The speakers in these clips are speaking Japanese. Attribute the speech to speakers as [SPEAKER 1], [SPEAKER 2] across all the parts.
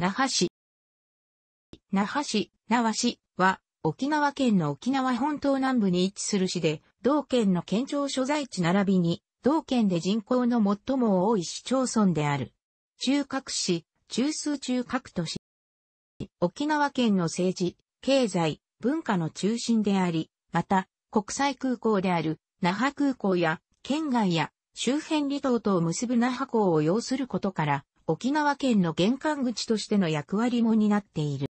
[SPEAKER 1] 那覇市。那覇市、那覇市は、沖縄県の沖縄本島南部に位置する市で、同県の県庁所在地並びに、同県で人口の最も多い市町村である。中核市、中枢中核都市。沖縄県の政治、経済、文化の中心であり、また、国際空港である、那覇空港や、県外や、周辺離島とを結ぶ那覇港を要することから、沖縄県の玄関口としての役割も担っている。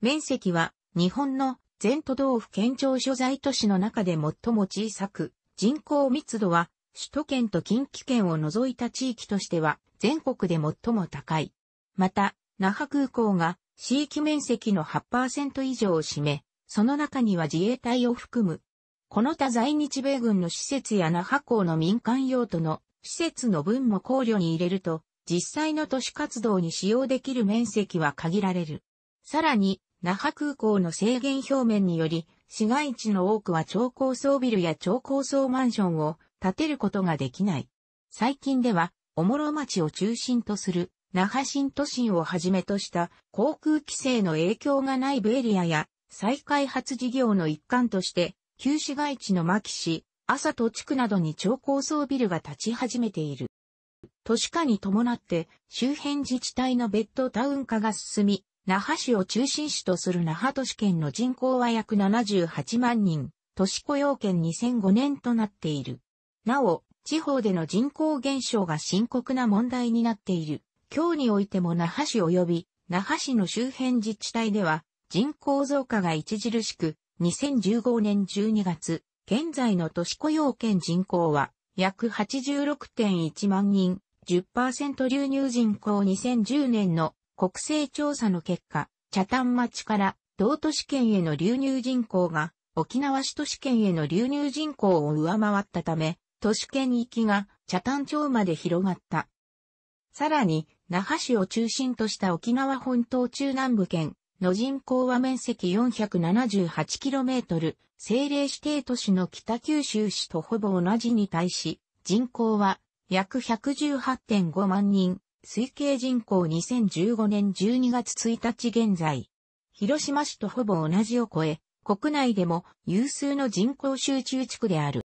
[SPEAKER 1] 面積は日本の全都道府県庁所在都市の中で最も小さく、人口密度は首都圏と近畿圏を除いた地域としては全国で最も高い。また、那覇空港が地域面積の8%以上を占め、その中には自衛隊を含む。この他在日米軍の施設や那覇港の民間用途の施設の分も考慮に入れると、実際の都市活動に使用できる面積は限られる。さらに、那覇空港の制限表面により、市街地の多くは超高層ビルや超高層マンションを建てることができない。最近では、おもろ町を中心とする、那覇新都心をはじめとした航空規制の影響がない部エリアや再開発事業の一環として、旧市街地の牧市、朝都地区などに超高層ビルが建ち始めている。都市化に伴って周辺自治体のベッドタウン化が進み、那覇市を中心市とする那覇都市圏の人口は約78万人、都市雇用圏2005年となっている。なお、地方での人口減少が深刻な問題になっている。今日においても那覇市及び那覇市の周辺自治体では人口増加が著しく、2015年12月、現在の都市雇用圏人口は約86.1万人、10%流入人口2010年の国勢調査の結果、茶丹町から同都市圏への流入人口が沖縄市都市圏への流入人口を上回ったため、都市圏域が茶丹町まで広がった。さらに、那覇市を中心とした沖縄本島中南部県の人口は面積 478km、政令指定都市の北九州市とほぼ同じに対し、人口は約118.5万人、推計人口2015年12月1日現在。広島市とほぼ同じを超え、国内でも有数の人口集中地区である。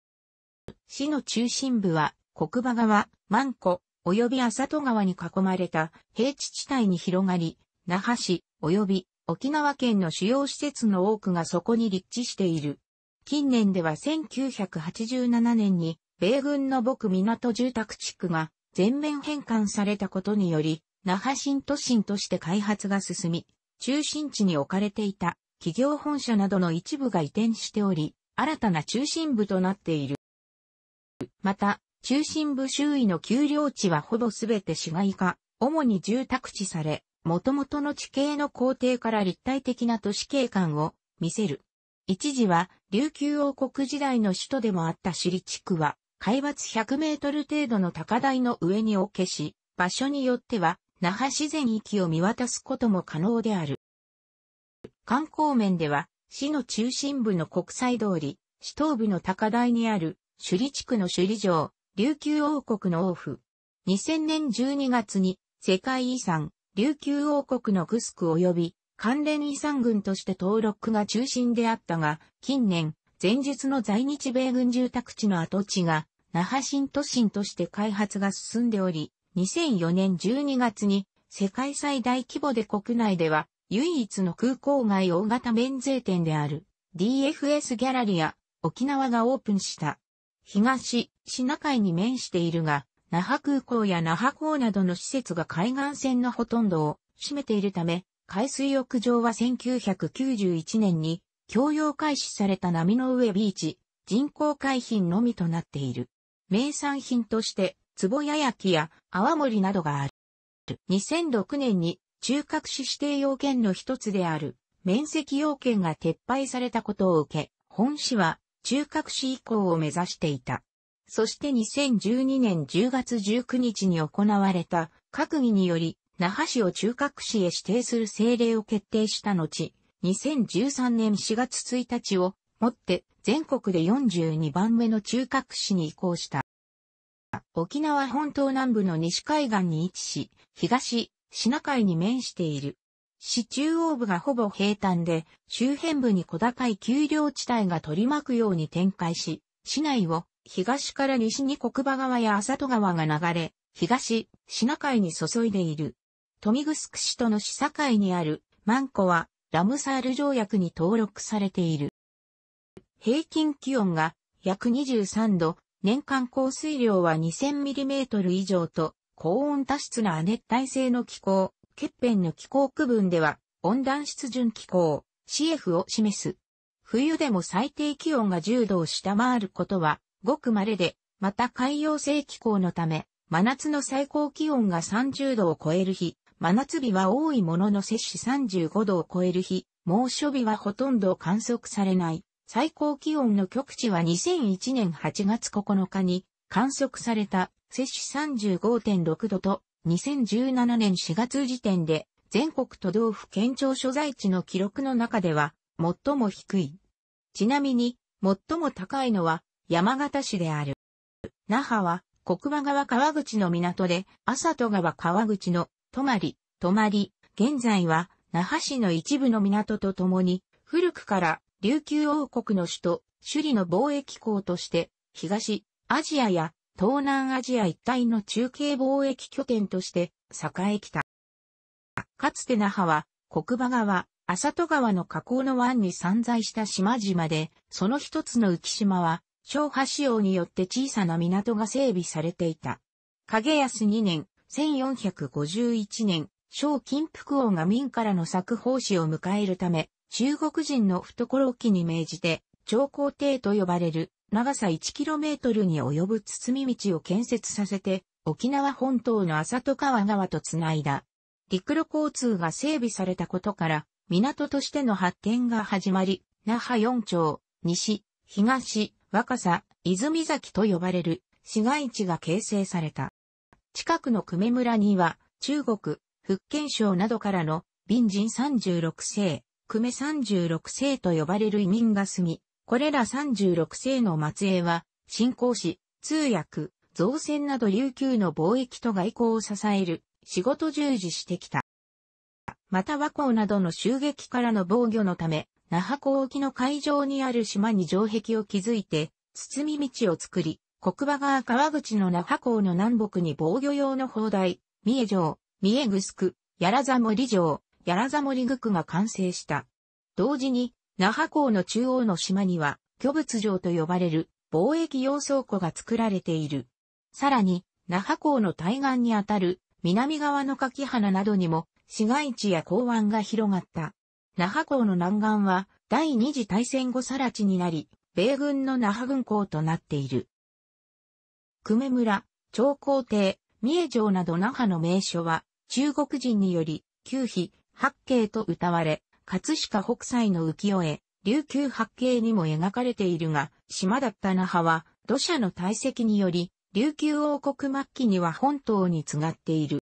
[SPEAKER 1] 市の中心部は国場川、万古、及び浅戸川に囲まれた平地地帯に広がり、那覇市、及び沖縄県の主要施設の多くがそこに立地している。近年では1987年に米軍の牧港住宅地区が全面返還されたことにより、那覇新都心として開発が進み、中心地に置かれていた企業本社などの一部が移転しており、新たな中心部となっている。また、中心部周囲の丘陵地はほぼすべて市街化、主に住宅地され、元々の地形の工程から立体的な都市景観を見せる。一時は琉球王国時代の首都でもあった首里地区は海抜100メートル程度の高台の上におけし、場所によっては、那覇自然域を見渡すことも可能である。観光面では、市の中心部の国際通り、市東部の高台にある、首里地区の首里城、琉球王国の王府。2000年12月に、世界遺産、琉球王国のグスク及び、関連遺産群として登録が中心であったが、近年、前述の在日米軍住宅地の跡地が那覇新都心として開発が進んでおり、2004年12月に世界最大規模で国内では唯一の空港外大型免税店である DFS ギャラリア沖縄がオープンした。東、シナ海に面しているが、那覇空港や那覇港などの施設が海岸線のほとんどを占めているため、海水浴場は1991年に共用開始された波の上ビーチ、人工海浜のみとなっている。名産品として、壺や焼や泡盛などがある。2006年に中核市指定要件の一つである面積要件が撤廃されたことを受け、本市は中核市以降を目指していた。そして2012年10月19日に行われた閣議により、那覇市を中核市へ指定する政令を決定した後、2013年4月1日をもって全国で42番目の中核市に移行した。沖縄本島南部の西海岸に位置し、東、シナ海に面している。市中央部がほぼ平坦で、周辺部に小高い丘陵地帯が取り巻くように展開し、市内を東から西に国場川や浅戸川が流れ、東、シナ海に注いでいる。豊見城市との市境にあるマンコはラムサール条約に登録されている。平均気温が約23度、年間降水量は 2000mm 以上と、高温多湿な亜熱帯性の気候、欠片の気候区分では、温暖湿潤気候、CF を示す。冬でも最低気温が10度を下回ることは、ごく稀で、また海洋性気候のため、真夏の最高気温が30度を超える日、真夏日は多いものの摂氏35度を超える日、猛暑日はほとんど観測されない。最高気温の極地は2001年8月9日に観測された摂氏35.6度と2017年4月時点で全国都道府県庁所在地の記録の中では最も低い。ちなみに最も高いのは山形市である。那覇は国場川川口の港で、朝戸川川口の泊まり、泊まり、現在は那覇市の一部の港とともに、古くから琉球王国の首都、首里の貿易港として、東、アジアや東南アジア一帯の中継貿易拠点として栄えきた。かつて那覇は国場川、浅戸川の河口の湾に散在した島々で、その一つの浮島は、昭波仕様によって小さな港が整備されていた。影安2年、1451年、小金福王が民からの作法師を迎えるため、中国人の懐置きに命じて、長江堤と呼ばれる長さ 1km に及ぶ包み道を建設させて、沖縄本島の浅戸川川とつないだ。陸路交通が整備されたことから、港としての発展が始まり、那覇四町、西、東、若狭、泉崎と呼ばれる市街地が形成された。近くの久米村には、中国、福建省などからの、隣人36世、久米36世と呼ばれる移民が住み、これら36世の末裔は、信仰師、通訳、造船など琉球の貿易と外交を支える仕事従事してきた。また和光などの襲撃からの防御のため、那覇港沖の海上にある島に城壁を築いて、包み道を作り、国場川川口の那覇港の南北に防御用の砲台、三重城、三重城、やらざ森城、やらざもりぐくが完成した。同時に、那覇港の中央の島には、巨物城と呼ばれる貿易用倉庫が作られている。さらに、那覇港の対岸にあたる南側の柿花などにも市街地や港湾が広がった。那覇港の南岸は第二次大戦後更地になり、米軍の那覇軍港となっている。久米村、長江亭、三重城など那覇の名所は中国人により、旧碑、八景と歌われ、葛飾北斎の浮世絵、琉球八景にも描かれているが、島だった那覇は土砂の堆積により、琉球王国末期には本島に継がっている。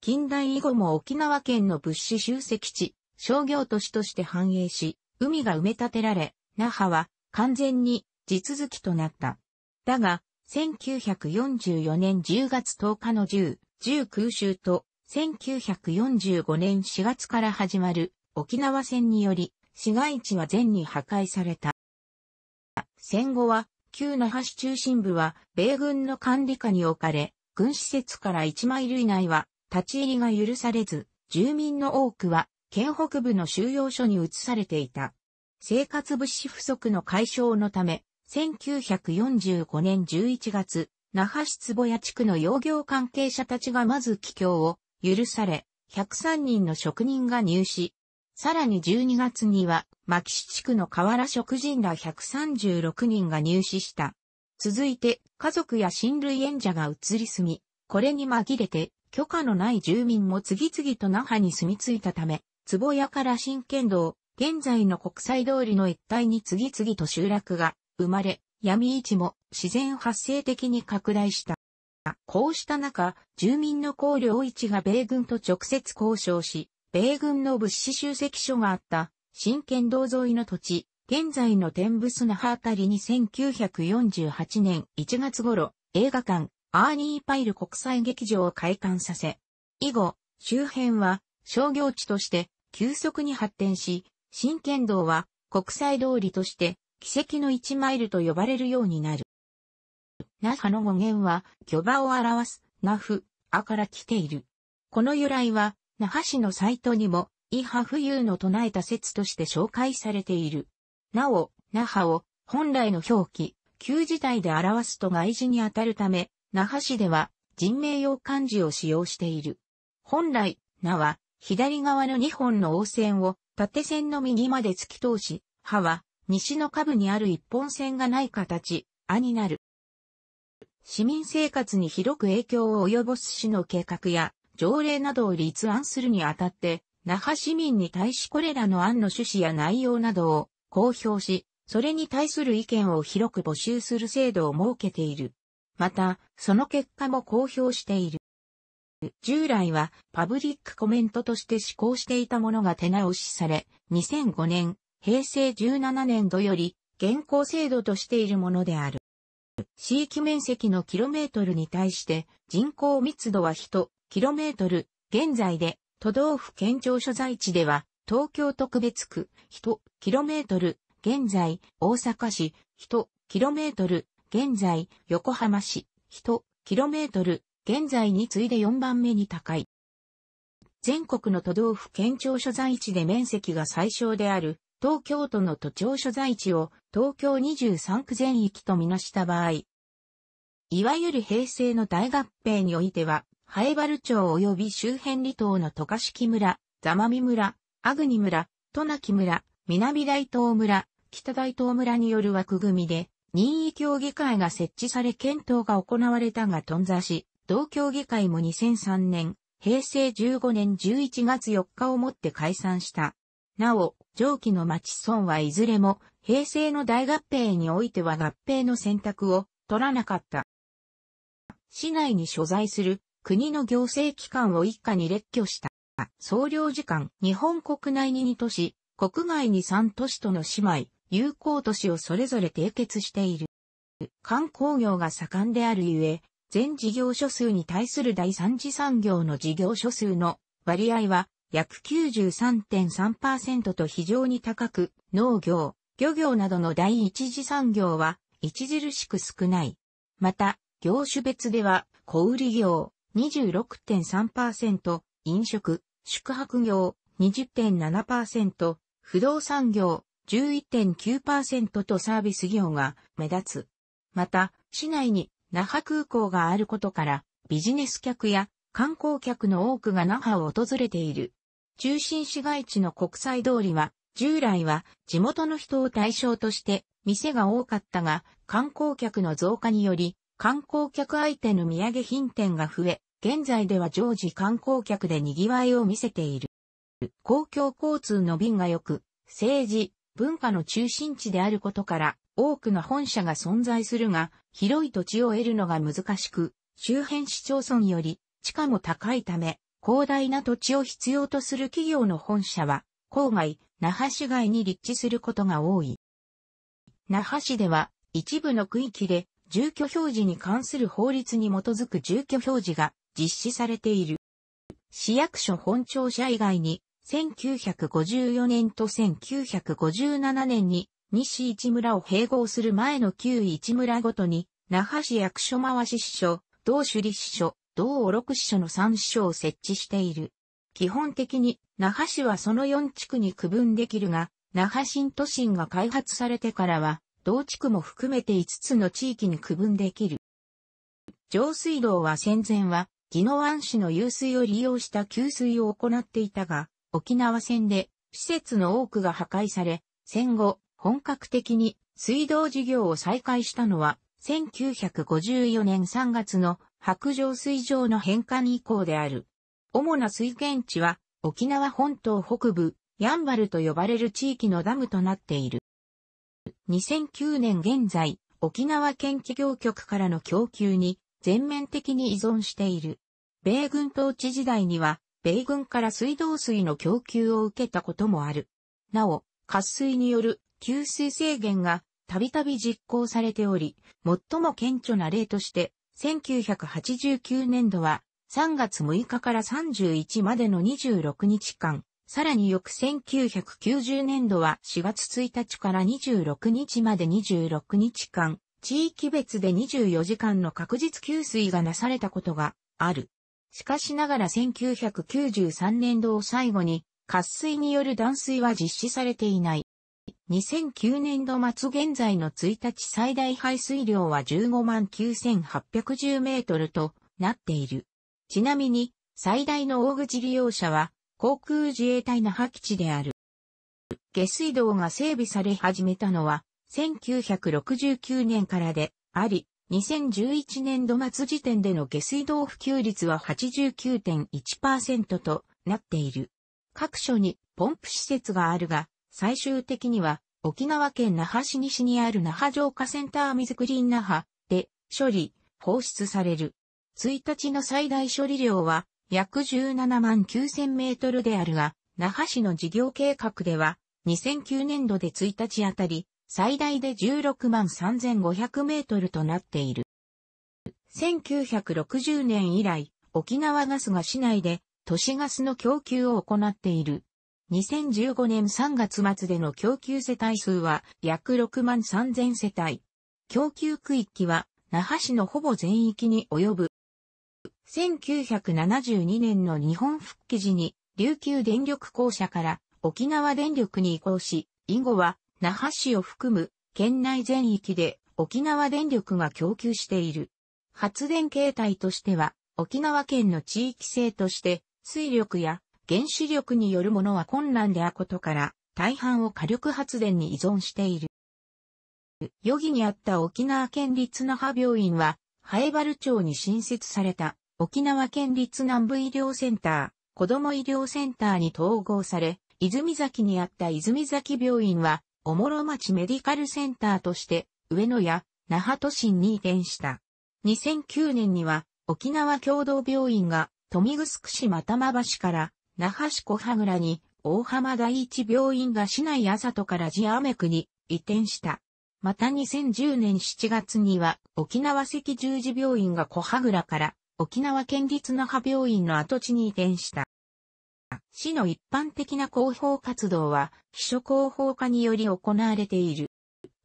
[SPEAKER 1] 近代以後も沖縄県の物資集積地、商業都市として繁栄し、海が埋め立てられ、那覇は完全に地続きとなった。だが、1944年10月10日の10、10空襲と1945年4月から始まる沖縄戦により市街地は全に破壊された。戦後は旧那覇市中心部は米軍の管理下に置かれ、軍施設から1マイル以内は立ち入りが許されず、住民の多くは県北部の収容所に移されていた。生活物資不足の解消のため、1945年11月、那覇市坪谷地区の養業関係者たちがまず帰郷を許され、103人の職人が入試。さらに12月には、牧師地区の河原職人ら136人が入試した。続いて、家族や親類縁者が移り住み、これに紛れて、許可のない住民も次々と那覇に住み着いたため、坪屋から新県道、現在の国際通りの一帯に次々と集落が生まれ、闇市も自然発生的に拡大した。こうした中、住民の高良一が米軍と直接交渉し、米軍の物資集積所があった、新県道沿いの土地、現在の天武砂葉あたりに1948年1月頃、映画館、アーニーパイル国際劇場を開館させ、以後、周辺は商業地として急速に発展し、新県道は国際通りとして奇跡の1マイルと呼ばれるようになる。那覇の語源は、巨場を表す、那府、あから来ている。この由来は、那覇市のサイトにも、イハ浮遊の唱えた説として紹介されている。なお、那覇を、本来の表記、旧字体で表すと外字にあたるため、那覇市では、人名用漢字を使用している。本来、那は、左側の2本の王線を、縦線の右まで突き通し、歯は、西の下部にある一本線がない形、あになる。市民生活に広く影響を及ぼす市の計画や条例などを立案するにあたって、那覇市民に対しこれらの案の趣旨や内容などを公表し、それに対する意見を広く募集する制度を設けている。また、その結果も公表している。従来はパブリックコメントとして施行していたものが手直しされ、2005年、平成17年度より現行制度としているものである。地域面積のキロメートルに対して人口密度は1キロメートル。現在で都道府県庁所在地では東京特別区1キロメートル。現在大阪市1キロメートル。現在横浜市1キロメートル。現在に次いで4番目に高い。全国の都道府県庁所在地で面積が最小である東京都の都庁所在地を東京23区全域とみなした場合、いわゆる平成の大合併においては、ハエバル町及び周辺離島の渡嘉敷村、座間見村、阿国村、渡名木村、南大東村、北大東村による枠組みで、任意協議会が設置され検討が行われたが頓挫し、同協議会も2003年、平成15年11月4日をもって解散した。なお、上記の町村はいずれも平成の大合併においては合併の選択を取らなかった。市内に所在する国の行政機関を一家に列挙した。総領事館、日本国内に2都市、国外に3都市との姉妹、友好都市をそれぞれ締結している。観光業が盛んであるゆえ、全事業所数に対する第三次産業の事業所数の割合は約93.3%と非常に高く、農業、漁業などの第一次産業は著しく少ない。また、業種別では、小売業26.3%、飲食、宿泊業20.7%、不動産業11.9%とサービス業が目立つ。また、市内に那覇空港があることから、ビジネス客や観光客の多くが那覇を訪れている。中心市街地の国際通りは、従来は地元の人を対象として店が多かったが、観光客の増加により、観光客相手の土産品店が増え、現在では常時観光客で賑わいを見せている。公共交通の便が良く、政治、文化の中心地であることから、多くの本社が存在するが、広い土地を得るのが難しく、周辺市町村より地価も高いため、広大な土地を必要とする企業の本社は、郊外、那覇市街に立地することが多い。那覇市では、一部の区域で、住居表示に関する法律に基づく住居表示が実施されている。市役所本庁舎以外に、1954年と1957年に西一村を併合する前の旧一村ごとに、那覇市役所回し支所、同首里支所、同オロ支所の3支所を設置している。基本的に、那覇市はその4地区に区分できるが、那覇新都心が開発されてからは、同地区も含めて5つの地域に区分できる。上水道は戦前は、宜野湾市の湧水を利用した給水を行っていたが、沖縄戦で施設の多くが破壊され、戦後、本格的に水道事業を再開したのは、1954年3月の白状水上の変換以降である。主な水源地は、沖縄本島北部、ヤンバルと呼ばれる地域のダムとなっている。2009年現在、沖縄県企業局からの供給に全面的に依存している。米軍統治時代には、米軍から水道水の供給を受けたこともある。なお、渇水による給水制限がたびたび実行されており、最も顕著な例として、1989年度は3月6日から31までの26日間、さらに翌1990年度は4月1日から26日まで26日間、地域別で24時間の確実給水がなされたことがある。しかしながら1993年度を最後に、渇水による断水は実施されていない。2009年度末現在の1日最大排水量は15万9810メートルとなっている。ちなみに、最大の大口利用者は、航空自衛隊那覇基地である。下水道が整備され始めたのは、1969年からであり、2011年度末時点での下水道普及率は89.1%となっている。各所にポンプ施設があるが、最終的には、沖縄県那覇市西にある那覇浄化センター水クリーン那覇で処理、放出される。1日の最大処理量は約17万9000メートルであるが、那覇市の事業計画では2009年度で1日あたり最大で16万3500メートルとなっている。1960年以来、沖縄ガスが市内で都市ガスの供給を行っている。2015年3月末での供給世帯数は約6万3000世帯。供給区域は那覇市のほぼ全域に及ぶ。1972年の日本復帰時に琉球電力公社から沖縄電力に移行し、以後は那覇市を含む県内全域で沖縄電力が供給している。発電形態としては沖縄県の地域性として水力や原子力によるものは困難であることから、大半を火力発電に依存している。余儀にあった沖縄県立那覇病院は、ハエバル町に新設された沖縄県立南部医療センター、子ども医療センターに統合され、泉崎にあった泉崎病院は、おもろ町メディカルセンターとして、上野や那覇都心に移転した。2009年には、沖縄共同病院が、富城市又間橋から、那覇市小羽倉に、大浜第一病院が市内朝都とからジアメ区に移転した。また2010年7月には、沖縄赤十字病院が小羽倉から、沖縄県立那覇病院の跡地に移転した。市の一般的な広報活動は、秘書広報課により行われている。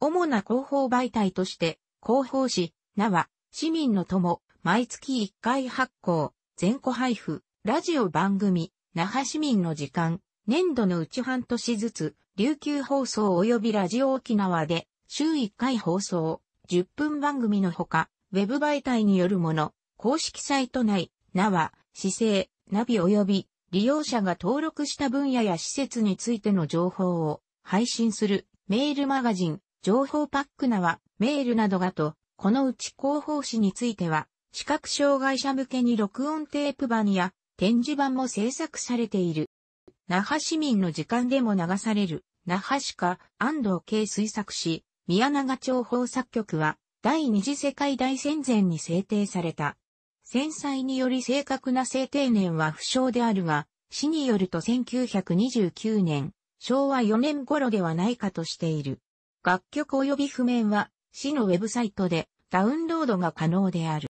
[SPEAKER 1] 主な広報媒体として、広報誌、名は、市民の友、毎月1回発行、全個配布、ラジオ番組、那覇市民の時間、年度のうち半年ずつ、琉球放送及びラジオ沖縄で、週1回放送、10分番組のほか、ウェブ媒体によるもの、公式サイト内、なは、姿勢、ナビ及び、利用者が登録した分野や施設についての情報を配信するメールマガジン、情報パックなはメールなどがと、このうち広報誌については、視覚障害者向けに録音テープ版や展示版も制作されている。那覇市民の時間でも流される、那覇市か安藤慶水作し、宮永町法作曲は、第二次世界大戦前に制定された。戦災により正確な制定年は不詳であるが、市によると1929年、昭和4年頃ではないかとしている。楽曲及び譜面は、市のウェブサイトでダウンロードが可能である。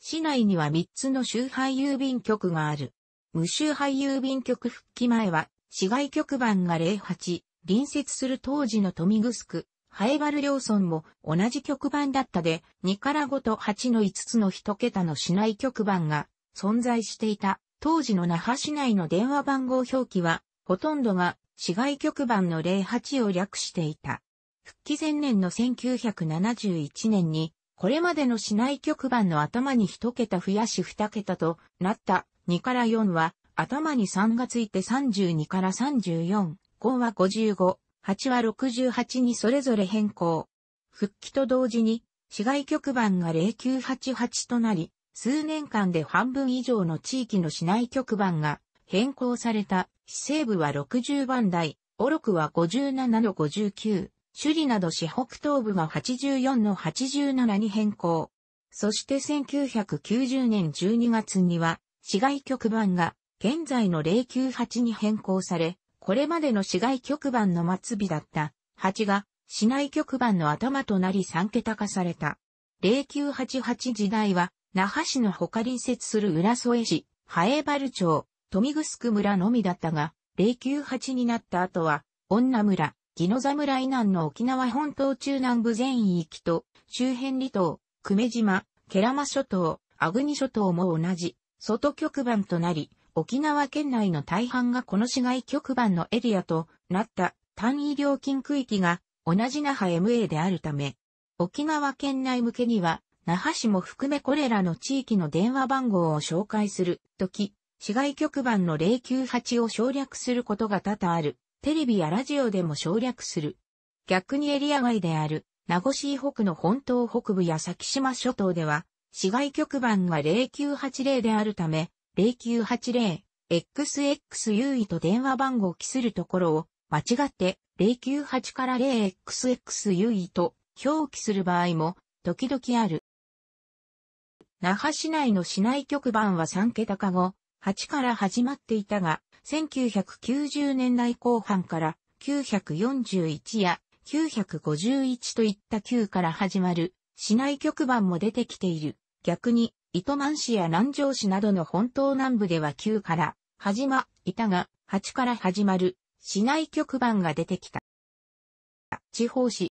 [SPEAKER 1] 市内には3つの周配郵便局がある。無周配郵便局復帰前は、市外局番が08、隣接する当時の富城、区ハエバル両村も同じ局番だったで、2から5と8の5つの1桁の市内局番が存在していた。当時の那覇市内の電話番号表記は、ほとんどが市外局番の08を略していた。復帰前年の1971年にこれまでの市内局番の頭に1桁増やし2桁となった2から4は頭に3がついて32から34、5は55、8は68にそれぞれ変更。復帰と同時に市外局番が0988となり、数年間で半分以上の地域の市内局番が変更された、市西部は60番台、オロクは57の59、首里など市北東部が84の87に変更。そして1990年12月には、市外局番が現在の098に変更され、これまでの市外局番の末尾だった8が市内局番の頭となり3桁化された。0988時代は、那覇市の他隣接する浦添市、ハ原町、富城村のみだったが、098になった後は、女村、ギ村侍南の沖縄本島中南部全域と、周辺離島、久米島、ケラマ諸島、アグニ諸島も同じ、外局番となり、沖縄県内の大半がこの市街局番のエリアとなった単位料金区域が同じ那覇 MA であるため、沖縄県内向けには、那覇市も含めこれらの地域の電話番号を紹介するとき、市外局番の098を省略することが多々あるテレビやラジオでも省略する。逆にエリア外である、名護市北の本島北部や先島諸島では、市外局番が0980であるため、0980、XXU 位と電話番号を記するところを、間違って098から 0XXU 位と表記する場合も、時々ある。那覇市内の市内局番は3桁か後、8から始まっていたが、1990年代後半から941や951といった9から始まる市内局番も出てきている。逆に、糸満市や南城市などの本島南部では9から始まいたが、8から始まる市内局番が出てきた。地方市。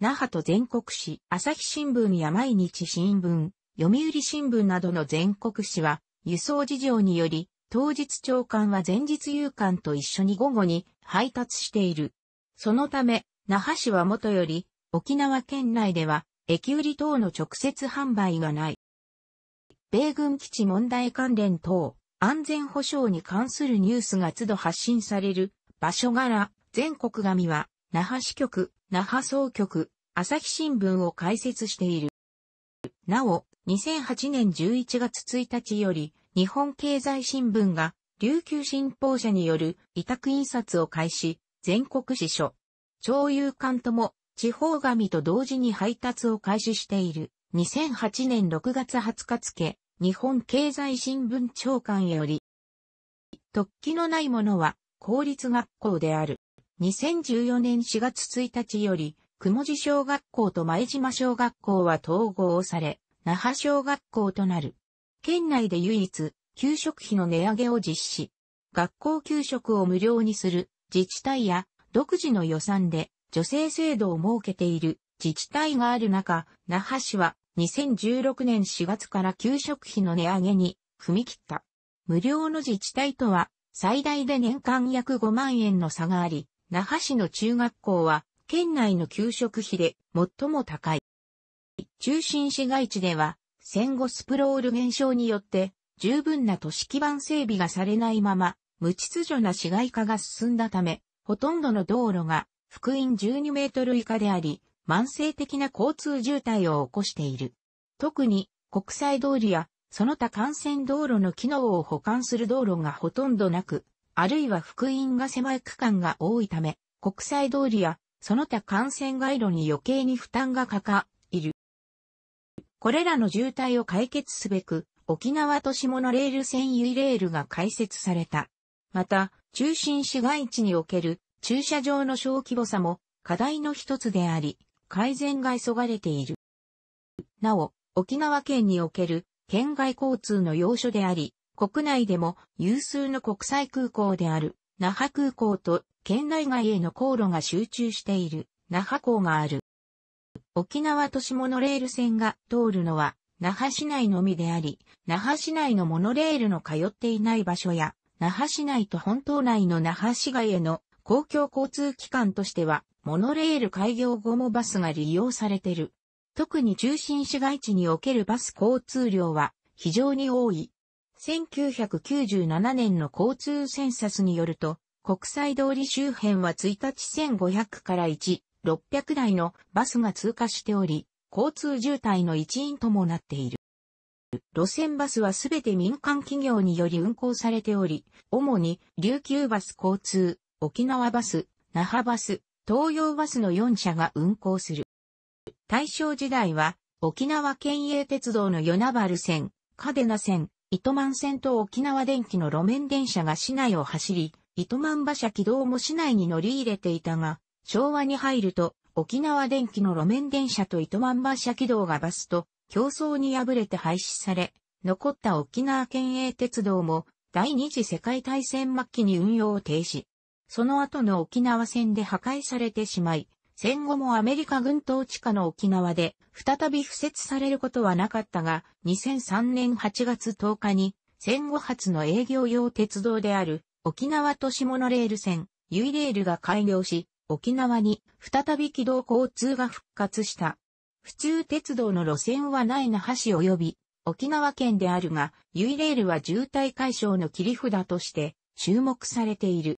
[SPEAKER 1] 那覇と全国市、朝日新聞や毎日新聞、読売新聞などの全国市は、輸送事情により、当日朝刊は前日夕刊と一緒に午後に配達している。そのため、那覇市はもとより、沖縄県内では、駅売り等の直接販売がない。米軍基地問題関連等、安全保障に関するニュースが都度発信される、場所柄、全国紙は、那覇支局、那覇総局、朝日新聞を開設している。なお、2008年11月1日より、日本経済新聞が琉球新報社による委託印刷を開始、全国支所。徴友館とも地方紙と同時に配達を開始している2008年6月20日付、日本経済新聞長官より、突起のないものは公立学校である。2014年4月1日より、雲地小学校と前島小学校は統合され、那覇小学校となる。県内で唯一、給食費の値上げを実施。学校給食を無料にする自治体や独自の予算で助成制度を設けている自治体がある中、那覇市は2016年4月から給食費の値上げに踏み切った。無料の自治体とは最大で年間約5万円の差があり、那覇市の中学校は県内の給食費で最も高い。中心市街地では戦後スプロール現象によって、十分な都市基盤整備がされないまま、無秩序な市街化が進んだため、ほとんどの道路が、福音12メートル以下であり、慢性的な交通渋滞を起こしている。特に、国際通りや、その他幹線道路の機能を保管する道路がほとんどなく、あるいは福音が狭い区間が多いため、国際通りや、その他幹線街路に余計に負担がかかこれらの渋滞を解決すべく、沖縄都市モノレール専用レールが開設された。また、中心市街地における駐車場の小規模さも課題の一つであり、改善が急がれている。なお、沖縄県における県外交通の要所であり、国内でも有数の国際空港である那覇空港と県内外への航路が集中している那覇港がある。沖縄都市モノレール線が通るのは、那覇市内のみであり、那覇市内のモノレールの通っていない場所や、那覇市内と本島内の那覇市街への公共交通機関としては、モノレール開業後もバスが利用されてる。特に中心市街地におけるバス交通量は非常に多い。1997年の交通センサスによると、国際通り周辺は1日1500から1 600台のバスが通過しており、交通渋滞の一因ともなっている。路線バスはすべて民間企業により運行されており、主に琉球バス交通、沖縄バス、那覇バス、東洋バスの4社が運行する。大正時代は、沖縄県営鉄道の与那原線、嘉手納線、糸満線と沖縄電気の路面電車が市内を走り、糸満馬車軌道も市内に乗り入れていたが、昭和に入ると、沖縄電気の路面電車と糸満馬車軌道がバスと競争に敗れて廃止され、残った沖縄県営鉄道も第二次世界大戦末期に運用を停止。その後の沖縄戦で破壊されてしまい、戦後もアメリカ軍統治下の沖縄で再び敷設されることはなかったが、2003年8月10日に戦後初の営業用鉄道である沖縄都市モノレール線、ユイレールが開業し、沖縄に再び軌道交通が復活した。府中鉄道の路線はない那覇市及び沖縄県であるが、ユイレールは渋滞解消の切り札として注目されている。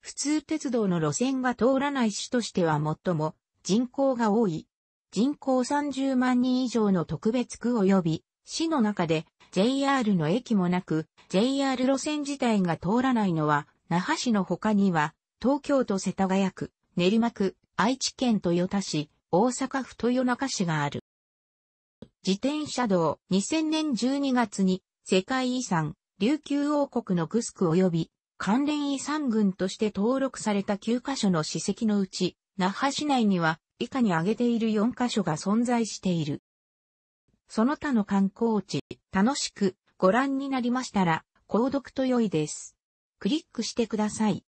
[SPEAKER 1] 普通鉄道の路線が通らない市としては最も人口が多い。人口30万人以上の特別区及び市の中で JR の駅もなく JR 路線自体が通らないのは那覇市の他には東京都世田谷区、練馬区、愛知県豊田市、大阪府豊中市がある。自転車道、2000年12月に世界遺産、琉球王国のグスク及び関連遺産群として登録された9カ所の史跡のうち、那覇市内には以下に挙げている4カ所が存在している。その他の観光地、楽しくご覧になりましたら、購読と良いです。クリックしてください。